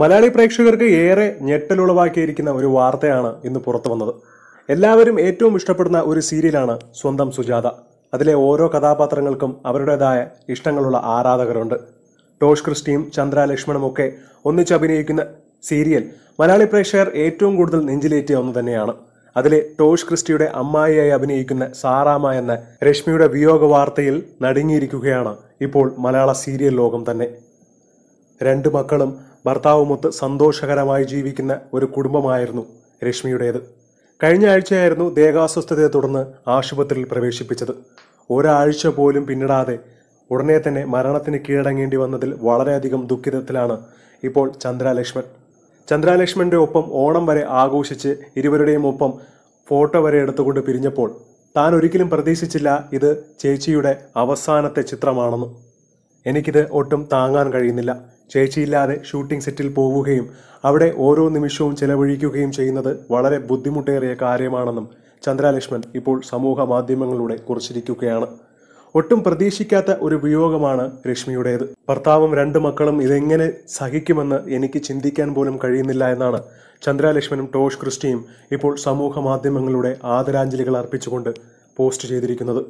മലയാളി പ്രേക്ഷകർക്ക് ഏറെ ഞെട്ടലുളവാക്കിയിരിക്കുന്ന ഒരു വാർത്തയാണ് ഇന്ന് പുറത്തു വന്നത് എല്ലാവരും ഏറ്റവും ഇഷ്ടപ്പെടുന്ന ഒരു സീരിയലാണ് സ്വന്തം സുജാത അതിലെ ഓരോ കഥാപാത്രങ്ങൾക്കും അവരുടേതായ ഇഷ്ടങ്ങളുള്ള ആരാധകരുണ്ട് ടോഷ് ക്രിസ്റ്റിയും ചന്ദ്ര ഒന്നിച്ച് അഭിനയിക്കുന്ന സീരിയൽ മലയാളി പ്രേക്ഷകർ ഏറ്റവും കൂടുതൽ നെഞ്ചിലേറ്റിയ ഒന്ന് തന്നെയാണ് അതിലെ ടോഷ് ക്രിസ്റ്റിയുടെ അമ്മായിയായി അഭിനയിക്കുന്ന സാറാമ എന്ന രശ്മിയുടെ വിയോഗ വാർത്തയിൽ നടുങ്ങിയിരിക്കുകയാണ് ഇപ്പോൾ മലയാള സീരിയൽ ലോകം തന്നെ രണ്ട് മക്കളും ഭർത്താവുമൊത്ത് സന്തോഷകരമായി ജീവിക്കുന്ന ഒരു കുടുംബമായിരുന്നു രശ്മിയുടേത് കഴിഞ്ഞ ആഴ്ചയായിരുന്നു ദേഹാസ്വസ്ഥതയെ തുടർന്ന് ആശുപത്രിയിൽ പ്രവേശിപ്പിച്ചത് ഒരാഴ്ച പോലും പിന്നിടാതെ ഉടനെ തന്നെ മരണത്തിന് കീഴടങ്ങേണ്ടി വന്നതിൽ വളരെയധികം ദുഃഖിതത്തിലാണ് ഇപ്പോൾ ചന്ദ്രാലക്ഷ്മൺ ചന്ദ്രാലക്ഷ്മന്റെ ഒപ്പം ഓണം വരെ ആഘോഷിച്ച് ഇരുവരുടെയും ഒപ്പം ഫോട്ടോ വരെ എടുത്തുകൊണ്ട് പിരിഞ്ഞപ്പോൾ താൻ ഒരിക്കലും പ്രതീക്ഷിച്ചില്ല ഇത് ചേച്ചിയുടെ അവസാനത്തെ ചിത്രമാണെന്ന് എനിക്കിത് ഒട്ടും താങ്ങാൻ കഴിയുന്നില്ല ചേച്ചിയില്ലാതെ ഷൂട്ടിംഗ് സെറ്റിൽ പോവുകയും അവിടെ ഓരോ നിമിഷവും ചെലവഴിക്കുകയും ചെയ്യുന്നത് വളരെ ബുദ്ധിമുട്ടേറിയ കാര്യമാണെന്നും ചന്ദ്രാലക്ഷ്മൻ ഇപ്പോൾ സമൂഹ മാധ്യമങ്ങളിലൂടെ കുറിച്ചിരിക്കുകയാണ് ഒട്ടും പ്രതീക്ഷിക്കാത്ത ഒരു വിയോഗമാണ് രശ്മിയുടേത് ഭർത്താവും രണ്ട് മക്കളും ഇതെങ്ങനെ സഹിക്കുമെന്ന് എനിക്ക് ചിന്തിക്കാൻ പോലും കഴിയുന്നില്ല എന്നാണ് ചന്ദ്രാലക്ഷ്മനും ടോഷ് ക്രിസ്റ്റിയും ഇപ്പോൾ സമൂഹ മാധ്യമങ്ങളുടെ ആദരാഞ്ജലികൾ അർപ്പിച്ചുകൊണ്ട് പോസ്റ്റ് ചെയ്തിരിക്കുന്നത്